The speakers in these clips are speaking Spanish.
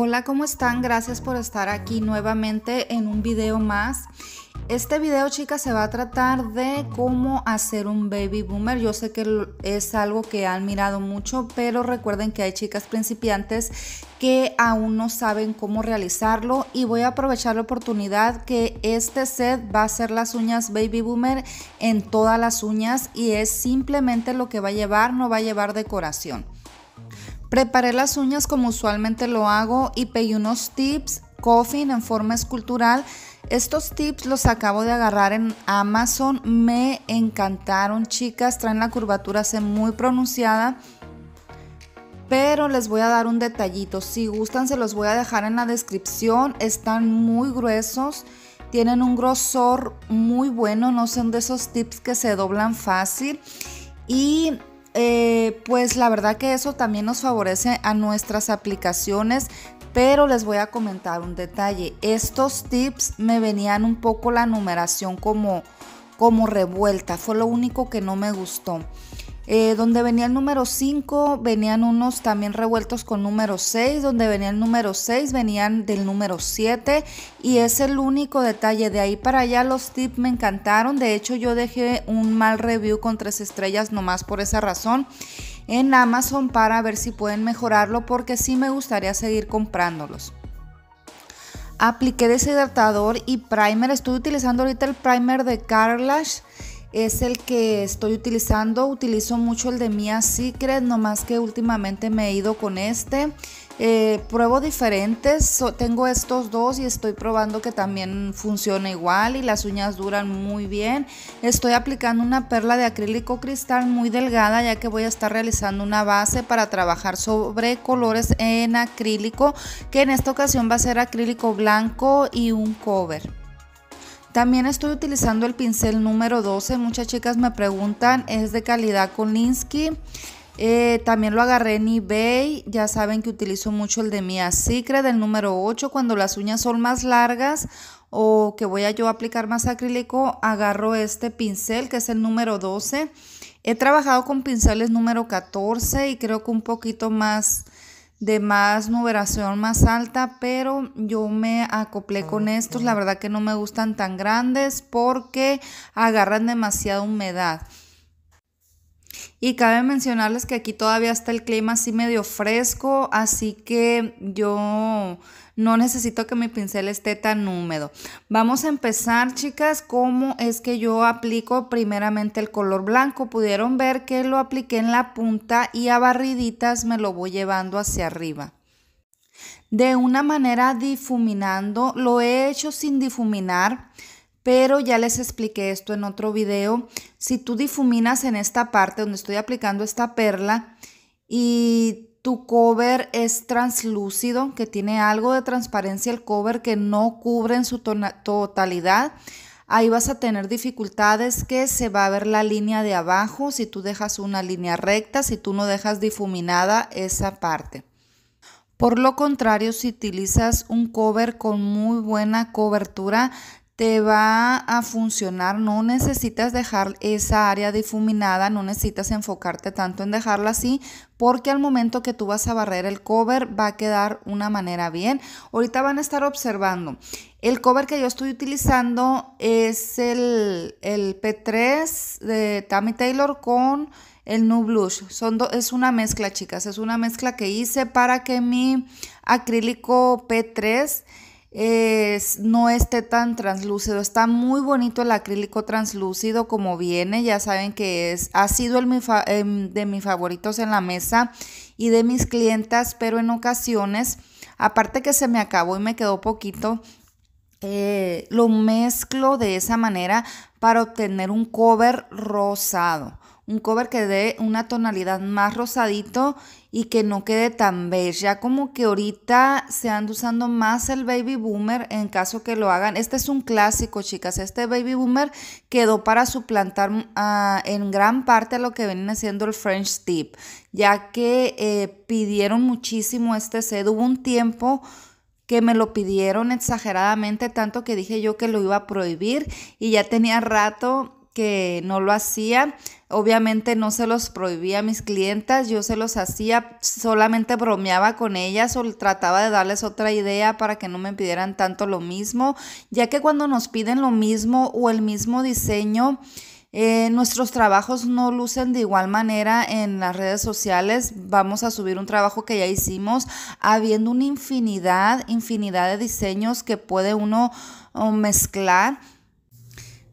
Hola, ¿cómo están? Gracias por estar aquí nuevamente en un video más. Este video, chicas, se va a tratar de cómo hacer un baby boomer. Yo sé que es algo que han mirado mucho, pero recuerden que hay chicas principiantes que aún no saben cómo realizarlo y voy a aprovechar la oportunidad que este set va a ser las uñas baby boomer en todas las uñas y es simplemente lo que va a llevar, no va a llevar decoración. Preparé las uñas como usualmente lo hago y pegué unos tips coffin en forma escultural. Estos tips los acabo de agarrar en Amazon. Me encantaron, chicas. Traen la curvatura se muy pronunciada. Pero les voy a dar un detallito. Si gustan, se los voy a dejar en la descripción. Están muy gruesos. Tienen un grosor muy bueno. No son de esos tips que se doblan fácil. Y eh, pues la verdad que eso también nos favorece a nuestras aplicaciones. Pero les voy a comentar un detalle. Estos tips me venían un poco la numeración como, como revuelta. Fue lo único que no me gustó. Eh, donde venía el número 5, venían unos también revueltos con número 6, donde venía el número 6, venían del número 7 y es el único detalle. De ahí para allá los tips me encantaron, de hecho yo dejé un mal review con tres estrellas nomás por esa razón en Amazon para ver si pueden mejorarlo porque sí me gustaría seguir comprándolos. Apliqué deshidratador y primer. Estoy utilizando ahorita el primer de Carlash es el que estoy utilizando. Utilizo mucho el de Mia Secret, nomás que últimamente me he ido con este. Eh, pruebo diferentes, tengo estos dos y estoy probando que también funciona igual y las uñas duran muy bien. Estoy aplicando una perla de acrílico cristal muy delgada ya que voy a estar realizando una base para trabajar sobre colores en acrílico, que en esta ocasión va a ser acrílico blanco y un cover. También estoy utilizando el pincel número 12. Muchas chicas me preguntan, es de calidad Kolinsky. Eh, también lo agarré en eBay, ya saben que utilizo mucho el de Mia Secret, del número 8, cuando las uñas son más largas o que voy a yo aplicar más acrílico, agarro este pincel que es el número 12. He trabajado con pinceles número 14 y creo que un poquito más de más numeración más alta, pero yo me acoplé con estos, la verdad que no me gustan tan grandes porque agarran demasiada humedad. Y cabe mencionarles que aquí todavía está el clima así medio fresco, así que yo no necesito que mi pincel esté tan húmedo. Vamos a empezar, chicas, cómo es que yo aplico primeramente el color blanco. Pudieron ver que lo apliqué en la punta y a barriditas me lo voy llevando hacia arriba de una manera difuminando. Lo he hecho sin difuminar pero ya les expliqué esto en otro video. Si tú difuminas en esta parte donde estoy aplicando esta perla y tu cover es translúcido, que tiene algo de transparencia el cover que no cubre en su totalidad, ahí vas a tener dificultades que se va a ver la línea de abajo si tú dejas una línea recta, si tú no dejas difuminada esa parte. Por lo contrario, si utilizas un cover con muy buena cobertura, te va a funcionar, no necesitas dejar esa área difuminada, no necesitas enfocarte tanto en dejarla así, porque al momento que tú vas a barrer el cover va a quedar una manera bien. Ahorita van a estar observando. El cover que yo estoy utilizando es el, el P3 de Tammy Taylor con el New Blush. Son es una mezcla, chicas, es una mezcla que hice para que mi acrílico P3 es, no esté tan translúcido. Está muy bonito el acrílico translúcido como viene. Ya saben que es, ha sido el em, de mis favoritos en la mesa y de mis clientas, pero en ocasiones, aparte que se me acabó y me quedó poquito, eh, lo mezclo de esa manera para obtener un cover rosado un cover que dé una tonalidad más rosadito y que no quede tan beige. Ya como que ahorita se anda usando más el baby boomer en caso que lo hagan este es un clásico chicas este baby boomer quedó para suplantar ah, en gran parte a lo que viene siendo el french tip ya que eh, pidieron muchísimo este set hubo un tiempo que me lo pidieron exageradamente, tanto que dije yo que lo iba a prohibir y ya tenía rato que no lo hacía. Obviamente no se los prohibía a mis clientas, yo se los hacía, solamente bromeaba con ellas o trataba de darles otra idea para que no me pidieran tanto lo mismo, ya que cuando nos piden lo mismo o el mismo diseño, eh, nuestros trabajos no lucen de igual manera en las redes sociales. Vamos a subir un trabajo que ya hicimos, habiendo una infinidad, infinidad de diseños que puede uno oh, mezclar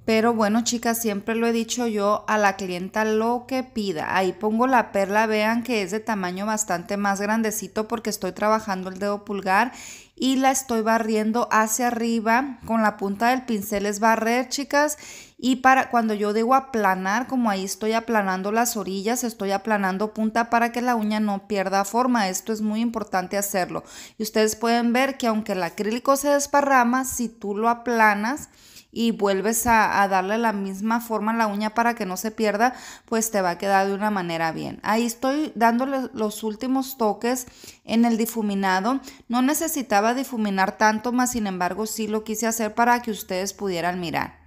pero bueno, chicas, siempre lo he dicho yo a la clienta lo que pida. Ahí pongo la perla, vean que es de tamaño bastante más grandecito porque estoy trabajando el dedo pulgar y la estoy barriendo hacia arriba con la punta del pincel es barrer, chicas. Y para cuando yo digo aplanar, como ahí estoy aplanando las orillas, estoy aplanando punta para que la uña no pierda forma. Esto es muy importante hacerlo. Y ustedes pueden ver que aunque el acrílico se desparrama, si tú lo aplanas, y vuelves a, darle la misma forma a la uña para que no se pierda, pues te va a quedar de una manera bien. Ahí estoy dándole los últimos toques en el difuminado. No necesitaba difuminar tanto, más sin embargo sí lo quise hacer para que ustedes pudieran mirar.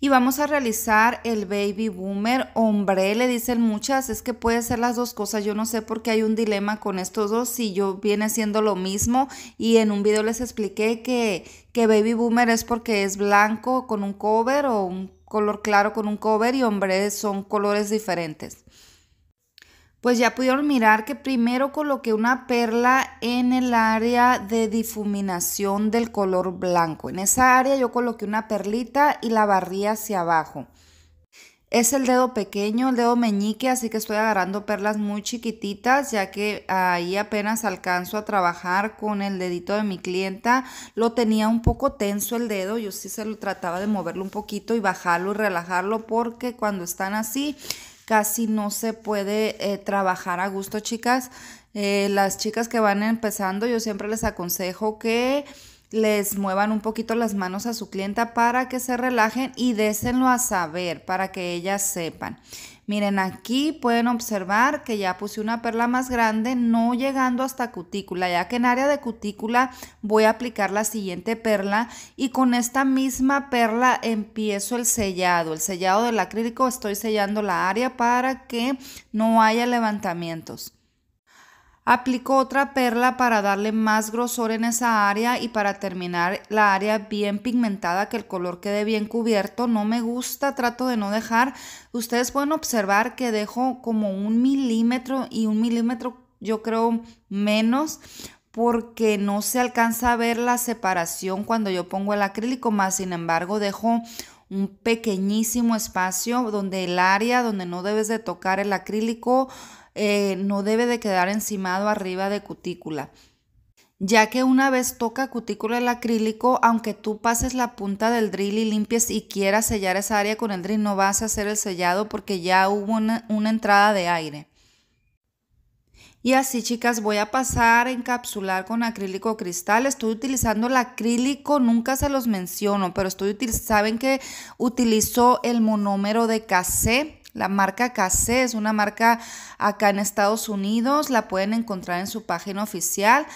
Y vamos a realizar el baby boomer. Hombre, le dicen muchas, es que puede ser las dos cosas. Yo no sé por qué hay un dilema con estos dos si yo viene siendo lo mismo. Y en un video les expliqué que, que baby boomer es porque es blanco con un cover o un color claro con un cover y hombre son colores diferentes pues ya pudieron mirar que primero coloqué una perla en el área de difuminación del color blanco. En esa área yo coloqué una perlita y la barría hacia abajo. Es el dedo pequeño, el dedo meñique, así que estoy agarrando perlas muy chiquititas, ya que ahí apenas alcanzo a trabajar con el dedito de mi clienta. Lo tenía un poco tenso el dedo, yo sí se lo trataba de moverlo un poquito y bajarlo y relajarlo, porque cuando están así casi no se puede eh, trabajar a gusto, chicas. Eh, las chicas que van empezando, yo siempre les aconsejo que les muevan un poquito las manos a su clienta para que se relajen y désenlo a saber, para que ellas sepan. Miren, aquí pueden observar que ya puse una perla más grande, no llegando hasta cutícula, ya que en área de cutícula voy a aplicar la siguiente perla y con esta misma perla empiezo el sellado. El sellado del acrílico estoy sellando la área para que no haya levantamientos. Aplicó otra perla para darle más grosor en esa área y para terminar la área bien pigmentada, que el color quede bien cubierto. No me gusta, trato de no dejar. Ustedes pueden observar que dejo como un milímetro y un milímetro yo creo menos porque no se alcanza a ver la separación cuando yo pongo el acrílico, más sin embargo dejo un pequeñísimo espacio donde el área donde no debes de tocar el acrílico eh, no debe de quedar encimado arriba de cutícula, ya que una vez toca cutícula el acrílico, aunque tú pases la punta del drill y limpies y quieras sellar esa área con el drill, no vas a hacer el sellado porque ya hubo una, entrada de aire. Y así chicas voy a pasar a encapsular con acrílico cristal. Estoy utilizando el acrílico, nunca se los menciono, pero estoy saben que utilizo el monómero de casé la marca KC es una marca acá en Estados Unidos, la pueden encontrar en su página oficial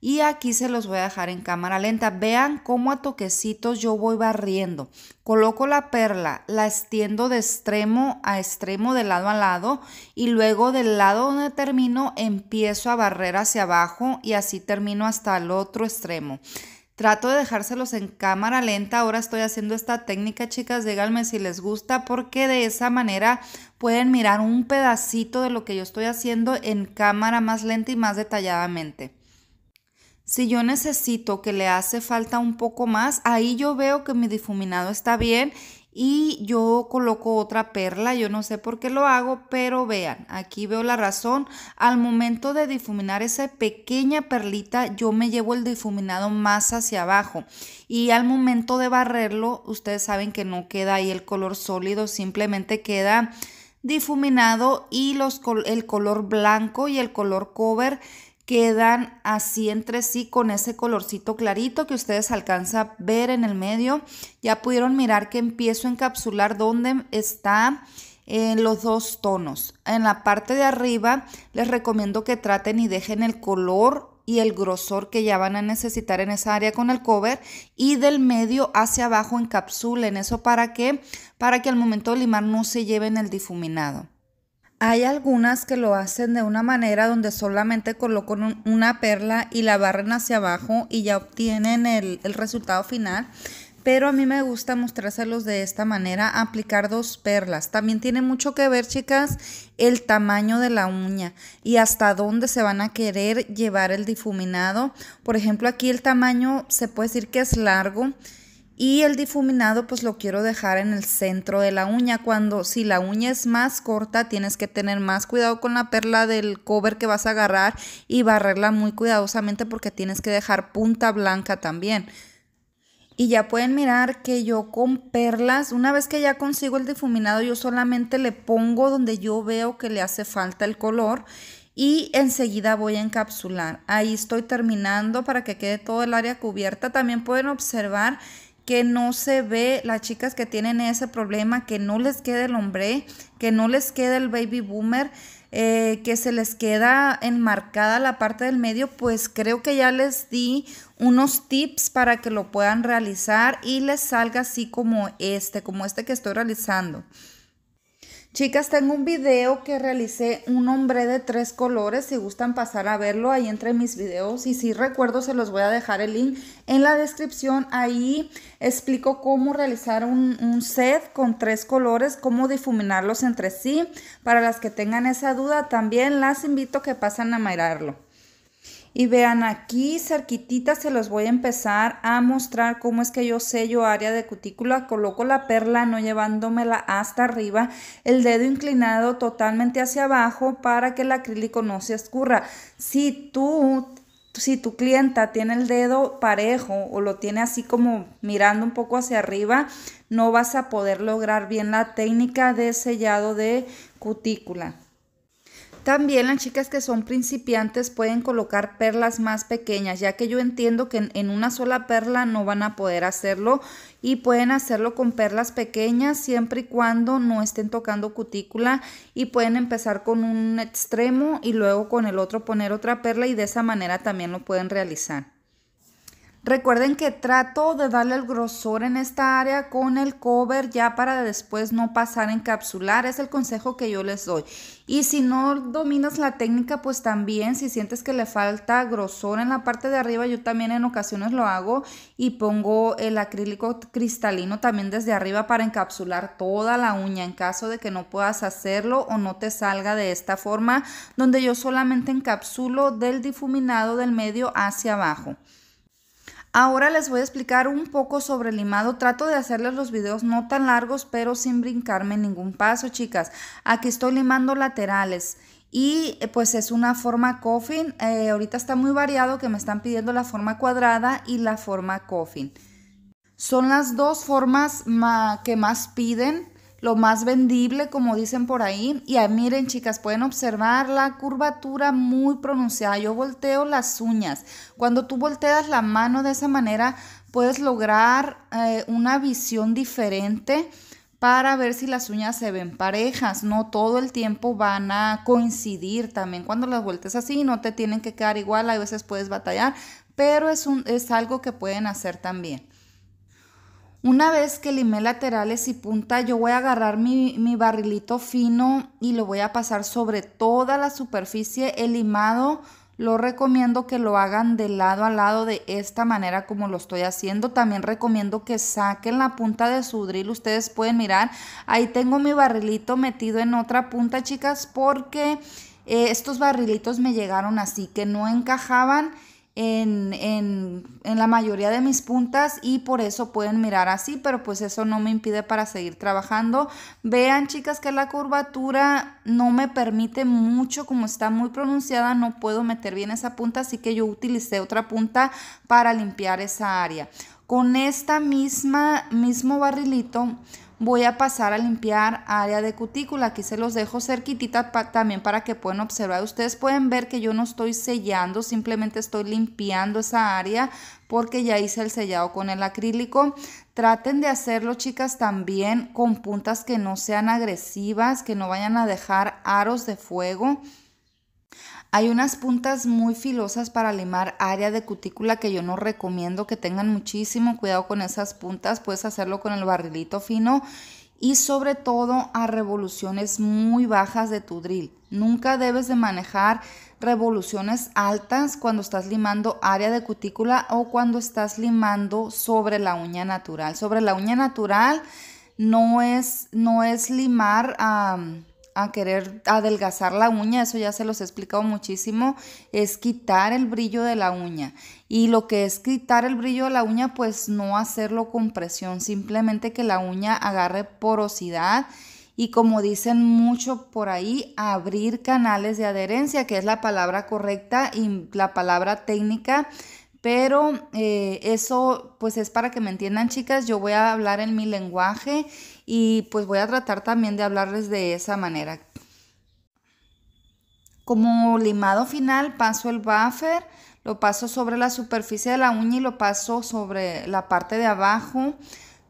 y aquí se los voy a dejar en cámara lenta. Vean cómo a toquecitos yo voy barriendo. Coloco la perla, la extiendo de extremo a extremo, de lado a lado y luego del lado donde termino empiezo a barrer hacia abajo y así termino hasta el otro extremo. Trato de dejárselos en cámara lenta. Ahora estoy haciendo esta técnica, chicas. Díganme si les gusta porque de esa manera pueden mirar un pedacito de lo que yo estoy haciendo en cámara más lenta y más detalladamente. Si yo necesito que le hace falta un poco más, ahí yo veo que mi difuminado está bien y yo coloco otra perla, yo no sé por qué lo hago, pero vean, aquí veo la razón, al momento de difuminar esa pequeña perlita, yo me llevo el difuminado más hacia abajo y al momento de barrerlo, ustedes saben que no queda ahí el color sólido, simplemente queda difuminado y los, el color blanco y el color cover quedan así entre sí con ese colorcito clarito que ustedes alcanzan a ver en el medio. Ya pudieron mirar que empiezo a encapsular dónde está en eh, los dos tonos. En la parte de arriba les recomiendo que traten y dejen el color y el grosor que ya van a necesitar en esa área con el cover y del medio hacia abajo encapsulen eso para que para que al momento de limar no se lleven el difuminado. Hay algunas que lo hacen de una manera donde solamente colocan una perla y la barren hacia abajo y ya obtienen el resultado final. Pero a mí me gusta mostrárselos de esta manera, aplicar dos perlas. También tiene mucho que ver, chicas, el tamaño de la uña y hasta dónde se van a querer llevar el difuminado. Por ejemplo, aquí el tamaño se puede decir que es largo y el difuminado pues lo quiero dejar en el centro de la uña. Cuando si la uña es más corta tienes que tener más cuidado con la perla del cover que vas a agarrar y barrerla muy cuidadosamente porque tienes que dejar punta blanca también. Y ya pueden mirar que yo con perlas, una vez que ya consigo el difuminado, yo solamente le pongo donde yo veo que le hace falta el color y enseguida voy a encapsular. Ahí estoy terminando para que quede todo el área cubierta. También pueden observar que no se ve las chicas que tienen ese problema, que no les queda el hombre, que no les queda el baby boomer, eh, que se les queda enmarcada la parte del medio, pues creo que ya les di unos tips para que lo puedan realizar y les salga así como este, como este que estoy realizando. Chicas, tengo un video que realicé, un hombre de tres colores, si gustan pasar a verlo ahí entre mis videos y si recuerdo se los voy a dejar el link en la descripción, ahí explico cómo realizar un, set con tres colores, cómo difuminarlos entre sí, para las que tengan esa duda también las invito a que pasen a mirarlo. Y vean aquí cerquitita se los voy a empezar a mostrar cómo es que yo sello área de cutícula. Coloco la perla no llevándomela hasta arriba, el dedo inclinado totalmente hacia abajo para que el acrílico no se escurra. Si tú si tu clienta tiene el dedo parejo o lo tiene así como mirando un poco hacia arriba, no vas a poder lograr bien la técnica de sellado de cutícula. También las chicas que son principiantes pueden colocar perlas más pequeñas, ya que yo entiendo que en, una sola perla no van a poder hacerlo y pueden hacerlo con perlas pequeñas siempre y cuando no estén tocando cutícula y pueden empezar con un extremo y luego con el otro poner otra perla y de esa manera también lo pueden realizar. Recuerden que trato de darle el grosor en esta área con el cover ya para después no pasar a encapsular. Es el consejo que yo les doy. Y si no dominas la técnica, pues también si sientes que le falta grosor en la parte de arriba, yo también en ocasiones lo hago y pongo el acrílico cristalino también desde arriba para encapsular toda la uña en caso de que no puedas hacerlo o no te salga de esta forma, donde yo solamente encapsulo del difuminado del medio hacia abajo. Ahora les voy a explicar un poco sobre el limado. Trato de hacerles los videos no tan largos, pero sin brincarme ningún paso, chicas. Aquí estoy limando laterales. Y eh, pues es una forma coffin. Eh, ahorita está muy variado que me están pidiendo la forma cuadrada y la forma coffin. Son las dos formas que más piden lo más vendible, como dicen por ahí. Y ah, miren, chicas, pueden observar la curvatura muy pronunciada. Yo volteo las uñas. Cuando tú volteas la mano de esa manera, puedes lograr eh, una visión diferente para ver si las uñas se ven parejas. No todo el tiempo van a coincidir también. Cuando las vueltas así, no te tienen que quedar igual. A veces puedes batallar, pero un, es algo que pueden hacer también. Una vez que limé laterales y punta, yo voy a agarrar mi, barrilito fino y lo voy a pasar sobre toda la superficie. El limado lo recomiendo que lo hagan de lado a lado de esta manera como lo estoy haciendo. También recomiendo que saquen la punta de su drill. Ustedes pueden mirar, ahí tengo mi barrilito metido en otra punta, chicas, porque eh, estos barrilitos me llegaron así, que no encajaban en, la mayoría de mis puntas y por eso pueden mirar así, pero pues eso no me impide para seguir trabajando. Vean chicas que la curvatura no me permite mucho, como está muy pronunciada, no puedo meter bien esa punta, así que yo utilicé otra punta para limpiar esa área. Con esta misma, mismo barrilito voy a pasar a limpiar área de cutícula. Aquí se los dejo cerquitita también para que puedan observar. Ustedes pueden ver que yo no estoy sellando, simplemente estoy limpiando esa área porque ya hice el sellado con el acrílico. Traten de hacerlo, chicas, también con puntas que no sean agresivas, que no vayan a dejar aros de fuego. Hay unas puntas muy filosas para limar área de cutícula que yo no recomiendo que tengan muchísimo cuidado con esas puntas. Puedes hacerlo con el barrilito fino y sobre todo a revoluciones muy bajas de tu drill. Nunca debes de manejar revoluciones altas cuando estás limando área de cutícula o cuando estás limando sobre la uña natural. Sobre la uña natural no es, no es limar... a a querer adelgazar la uña, eso ya se los he explicado muchísimo, es quitar el brillo de la uña. Y lo que es quitar el brillo de la uña, pues no hacerlo con presión, simplemente que la uña agarre porosidad y como dicen mucho por ahí, abrir canales de adherencia, que es la palabra correcta y la palabra técnica pero eh, eso pues es para que me entiendan chicas, yo voy a hablar en mi lenguaje y pues voy a tratar también de hablarles de esa manera. Como limado final paso el buffer, lo paso sobre la superficie de la uña y lo paso sobre la parte de abajo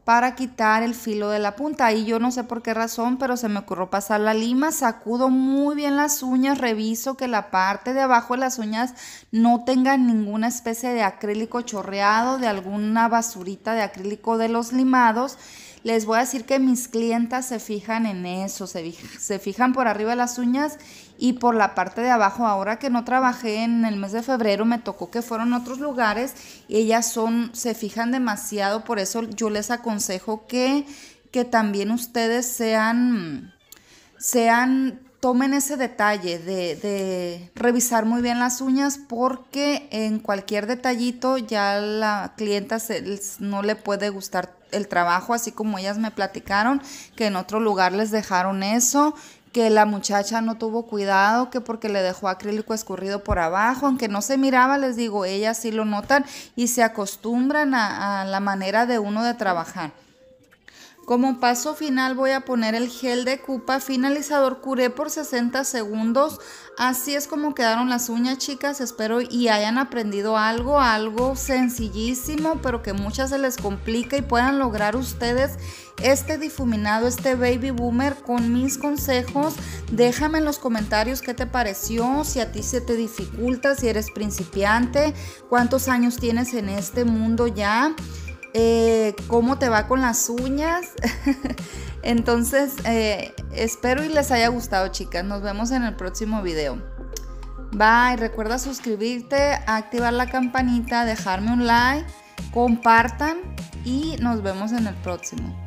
para quitar el filo de la punta. Y yo no sé por qué razón, pero se me ocurrió pasar la lima, sacudo muy bien las uñas, reviso que la parte de abajo de las uñas no tenga ninguna especie de acrílico chorreado, de alguna basurita de acrílico de los limados les voy a decir que mis clientas se fijan en eso, se, fijan por arriba de las uñas y por la parte de abajo. Ahora que no trabajé en el mes de febrero, me tocó que fueron a otros lugares y ellas son, se fijan demasiado, por eso yo les aconsejo que, que también ustedes sean, sean tomen ese detalle de, revisar muy bien las uñas porque en cualquier detallito ya la clienta no le puede gustar el trabajo, así como ellas me platicaron que en otro lugar les dejaron eso, que la muchacha no tuvo cuidado, que porque le dejó acrílico escurrido por abajo, aunque no se miraba, les digo, ellas sí lo notan y se acostumbran a la manera de uno de trabajar. Como paso final voy a poner el gel de cupa finalizador. Curé por 60 segundos. Así es como quedaron las uñas, chicas. Espero y hayan aprendido algo, algo sencillísimo, pero que muchas se les complica y puedan lograr ustedes este difuminado, este baby boomer con mis consejos. Déjame en los comentarios qué te pareció, si a ti se te dificulta, si eres principiante, cuántos años tienes en este mundo ya. Eh, cómo te va con las uñas. Entonces, eh, espero y les haya gustado, chicas. Nos vemos en el próximo video. Bye, recuerda suscribirte, activar la campanita, dejarme un like, compartan y nos vemos en el próximo.